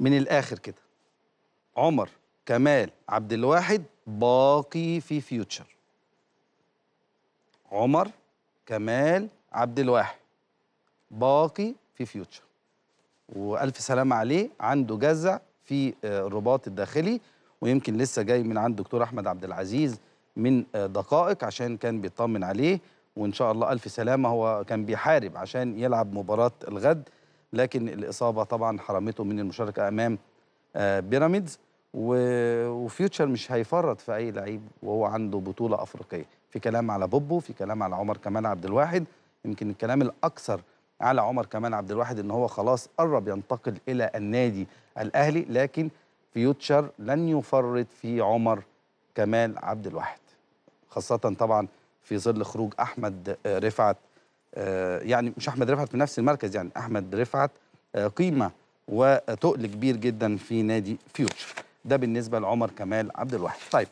من الاخر كده عمر كمال عبد الواحد باقي في فيوتشر عمر كمال عبد الواحد باقي في فيوتشر والف سلامه عليه عنده جزع في آه، الرباط الداخلي ويمكن لسه جاي من عند دكتور احمد عبد العزيز من آه، دقائق عشان كان بيطمن عليه وان شاء الله الف سلامه هو كان بيحارب عشان يلعب مباراه الغد لكن الاصابه طبعا حرمته من المشاركه امام آه، بيراميدز وفيوتشر مش هيفرط في اي لعيب وهو عنده بطوله افريقيه في كلام على بوبو في كلام على عمر كمال عبد الواحد يمكن الكلام الاكثر على عمر كمال عبد الواحد ان هو خلاص قرب ينتقل الى النادي الاهلي لكن فيوتشر لن يفرط في عمر كمال عبد الواحد خاصه طبعا في ظل خروج احمد آه، رفعت آه، يعني مش احمد رفعت في نفس المركز يعني احمد رفعت آه، قيمه وتقل كبير جدا في نادي فيوتشر ده بالنسبه لعمر كمال عبد الواحد طيب